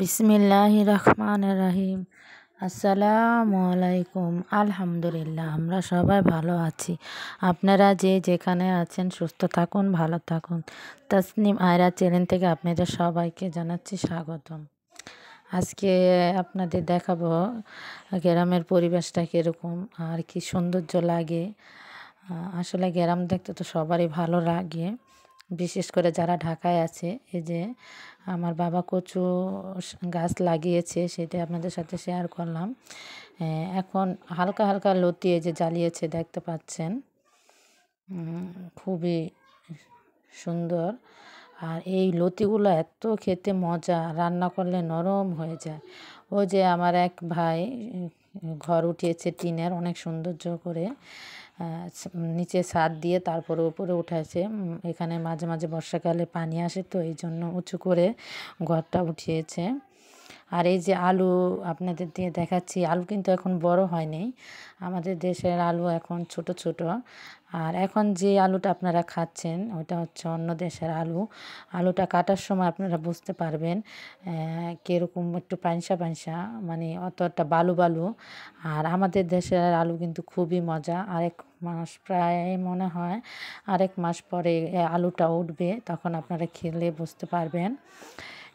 বিসমিল্লাহ রহমান রাহিম আসসালামু আলাইকুম আলহামদুলিল্লাহ আমরা সবাই ভালো আছি আপনারা যে যেখানে আছেন সুস্থ থাকুন ভালো থাকুন তসনিম আয়রা চ্যানেল থেকে আপনাদের সবাইকে জানাচ্ছি স্বাগতম আজকে আপনাদের দেখাবো গ্রামের পরিবেশটা কীরকম আর কি সৌন্দর্য লাগে আসলে গ্রাম দেখতে তো সবারই ভালো লাগে বিশেষ করে যারা ঢাকায় আছে এই যে আমার বাবা কচু গাছ লাগিয়েছে সেটা আপনাদের সাথে শেয়ার করলাম এখন হালকা হালকা লতি এই যে জ্বালিয়েছে দেখতে পাচ্ছেন খুবই সুন্দর আর এই লতিগুলো এত খেতে মজা রান্না করলে নরম হয়ে যায় ও যে আমার এক ভাই ঘর উঠিয়েছে টিনের অনেক সৌন্দর্য করে নিচে ছাদ দিয়ে তারপরে উপরে উঠাইছে এখানে মাঝে মাঝে বর্ষাকালে পানি আসে তো এই জন্য উঁচু করে ঘরটা উঠিয়েছে আর এই যে আলু আপনাদের দিয়ে দেখাচ্ছি আলু কিন্তু এখন বড় হয়নি আমাদের দেশের আলু এখন ছোট ছোট আর এখন যে আলুটা আপনারা খাচ্ছেন ওটা হচ্ছে অন্য দেশের আলু আলুটা কাটার সময় আপনারা বুঝতে পারবেন কীরকম একটু পানসা পানসা মানে অতটা বালু বালু আর আমাদের দেশের আলু কিন্তু খুবই মজা আরেক মাস প্রায় মনে হয় আরেক মাস পরে আলুটা উঠবে তখন আপনারা খেলে বুঝতে পারবেন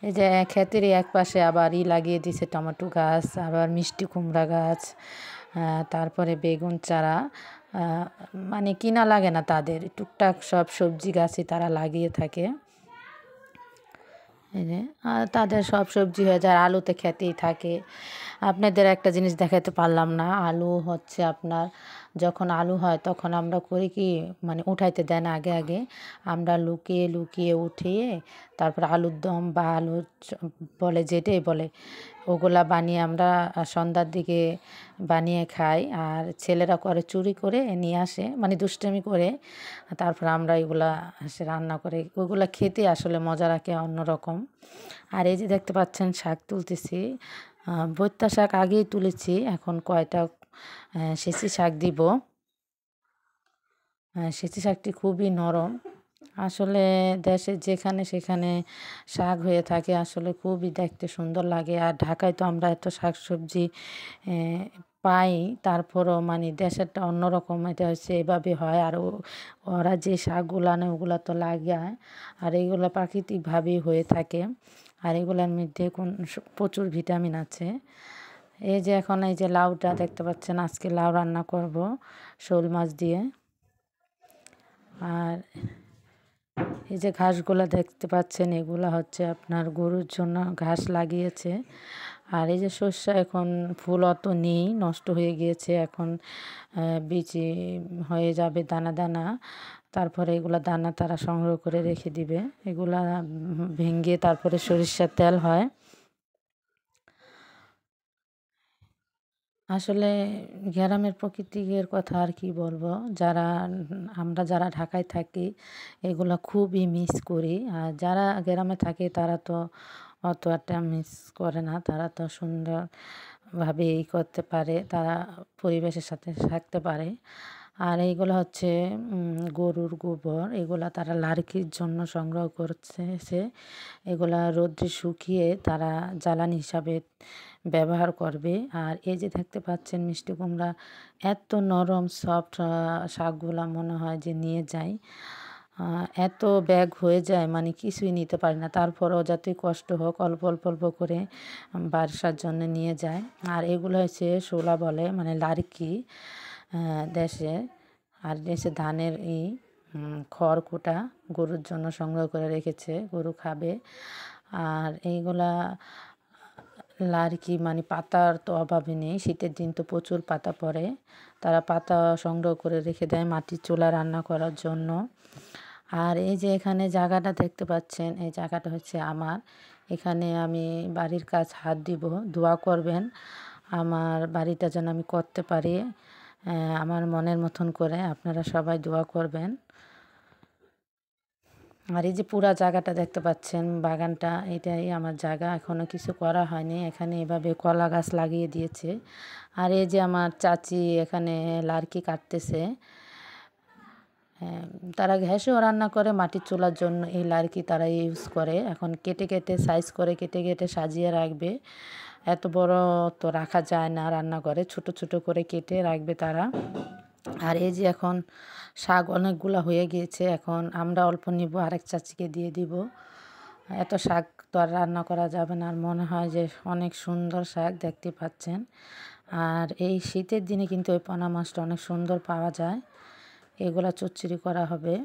এই যে ক্ষেতের এক পাশে আবার ই লাগিয়ে দিছে টমেটো গাছ আবার মিষ্টি কুমড়া গাছ তারপরে বেগুন চারা মানে কিনা লাগে না তাদের টুকটাক সব সবজি গাছই তারা লাগিয়ে থাকে আর তাদের সব সবজি হয়ে যায় আলুতে খেতেই থাকে আপনাদের একটা জিনিস দেখাতে পারলাম না আলু হচ্ছে আপনার যখন আলু হয় তখন আমরা করি কি মানে উঠাইতে দেন আগে আগে আমরা লুকিয়ে লুকিয়ে উঠিয়ে তারপর আলুর দম বা আলু বলে যেটাই বলে ওগুলা বানিয়ে আমরা সন্ধ্যার দিকে বানিয়ে খাই আর ছেলেরা করে চুরি করে নিয়ে আসে মানে দুষ্টামি করে তারপর আমরা এগুলা সে রান্না করে ওগুলা খেতে আসলে মজা রাখে অন্যরকম আর এই যে দেখতে পাচ্ছেন শাক তুলতেছি বৈত্যা শাক আগেই তুলেছি এখন কয়টা সেচি শাক দিব সেচি শাকটি খুবই নরম আসলে দেশে যেখানে সেখানে শাক হয়ে থাকে আসলে খুবই দেখতে সুন্দর লাগে আর ঢাকায় তো আমরা এত শাক সবজি পাই তারপরও মানে দেশেরটা অন্যরকম এটা হচ্ছে এভাবে হয় আর ওরা যে শাকগুলো আনে ওগুলো তো লাগায় আর এইগুলো প্রাকৃতিকভাবেই হয়ে থাকে আর এগুলোর মধ্যে কোন প্রচুর ভিটামিন আছে এই যে এখন এই যে লাউটা দেখতে পাচ্ছেন আজকে লাউ রান্না করব শোল মাছ দিয়ে আর এই যে ঘাসগুলো দেখতে পাচ্ছেন এগুলো হচ্ছে আপনার গরুর জন্য ঘাস লাগিয়েছে আর এই যে শস্য এখন ফুল অত নেই নষ্ট হয়ে গিয়েছে এখন বিচি হয়ে যাবে দানা দানা তারপরে এগুলো দানা তারা সংগ্রহ করে রেখে দিবে এগুলা ভেঙে তারপরে সরিষার তেল হয় আসলে গ্রামের প্রকৃতির কথা আর কি বলবো যারা আমরা যারা ঢাকায় থাকি এগুলো খুবই মিস করি আর যারা গ্রামে থাকে তারা তো অত একটা মিস করে না তারা তো সুন্দরভাবে এই করতে পারে তারা পরিবেশের সাথে থাকতে পারে আর এইগুলো হচ্ছে গরুর গোবর এগুলা তারা লারকির জন্য সংগ্রহ করছে এগুলা রোদ্রে শুকিয়ে তারা জ্বালানি হিসাবে ব্যবহার করবে আর এই যে দেখতে পাচ্ছেন মিষ্টি কুমড়া এত নরম সফট শাকগুলো মনে হয় যে নিয়ে যায় এত ব্যাগ হয়ে যায় মানে কিছুই নিতে পারি না তারপরেও যতই কষ্ট হোক অল্প অল্প অল্প করে বারসার জন্য নিয়ে যায় আর এগুলো হচ্ছে শোলা বলে মানে লারকি দেশে আর দেশে ধানের এই খড় কুটা গরুর জন্য সংগ্রহ করে রেখেছে গরু খাবে আর এইগুলা আর কি মানে পাতার তো অভাবে নেই শীতের দিন তো প্রচুর পাতা পড়ে তারা পাতা সংগ্রহ করে রেখে দেয় মাটির চুলা রান্না করার জন্য আর এই যে এখানে জায়গাটা দেখতে পাচ্ছেন এই জায়গাটা হচ্ছে আমার এখানে আমি বাড়ির কাজ হাত দিব দোয়া করবেন আমার বাড়িটা যেন আমি করতে পারি আমার মনের মতন করে আপনারা সবাই দোয়া করবেন আর এই যে পুরা জায়গাটা দেখতে পাচ্ছেন বাগানটা এটাই আমার জায়গা এখনও কিছু করা হয়নি এখানে এভাবে কলা গাছ লাগিয়ে দিয়েছে আর এই যে আমার চাচি এখানে লারকি কাটতেছে হ্যাঁ, তারা গ্যাসেও রান্না করে মাটির চুলার জন্য এই লারকি তারা ইউজ করে এখন কেটে কেটে সাইজ করে কেটে কেটে সাজিয়ে রাখবে এত বড় তো রাখা যায় না রান্না করে ছোট ছোট করে কেটে রাখবে তারা আর এই যে এখন শাক অনেকগুলো হয়ে গিয়েছে এখন আমরা অল্প নিব আরেক চাচিকে দিয়ে দিব এত শাক তো আর রান্না করা যাবে না আর মনে হয় যে অনেক সুন্দর শাক দেখতে পাচ্ছেন আর এই শীতের দিনে কিন্তু ওই পোনা মাছটা অনেক সুন্দর পাওয়া যায় এগুলা চচ্চড়ি করা হবে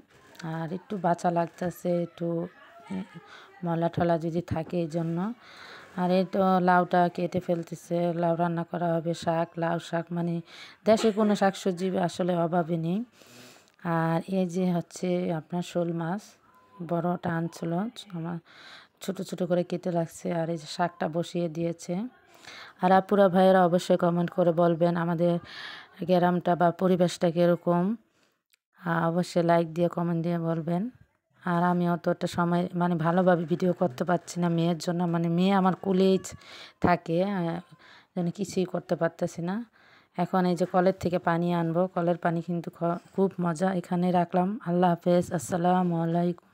আর একটু বাঁচা লাগতেছে একটু মলা ঠলা যদি থাকে এই জন্য আর এই তো লাউটা কেটে ফেলতেছে লাউ রান্না করা হবে শাক লাউ শাক মানে দেশে কোনো শাক সবজি আসলে অভাবে নেই আর এই যে হচ্ছে আপনার শোল মাছ বড়টা আনছিল আমার ছোট ছোট করে কেটে লাগছে আর এই যে শাকটা বসিয়ে দিয়েছে আর আপুরা ভাইয়েরা অবশ্যই কমেন্ট করে বলবেন আমাদের গ্রামটা বা পরিবেশটা কীরকম অবশ্যই লাইক দিয়ে কমেন্ট দিয়ে বলবেন আর আমি অতটা সময় মানে ভালোভাবে ভিডিও করতে পারছি না মেয়ের জন্য মানে মেয়ে আমার কুলেই থাকে যেন কিছুই করতে পারতেছি না এখন এই যে কলের থেকে পানি আনবো কলের পানি কিন্তু খুব মজা এখানে রাখলাম আল্লাহ হাফেজ আসসালামু আলাইকুম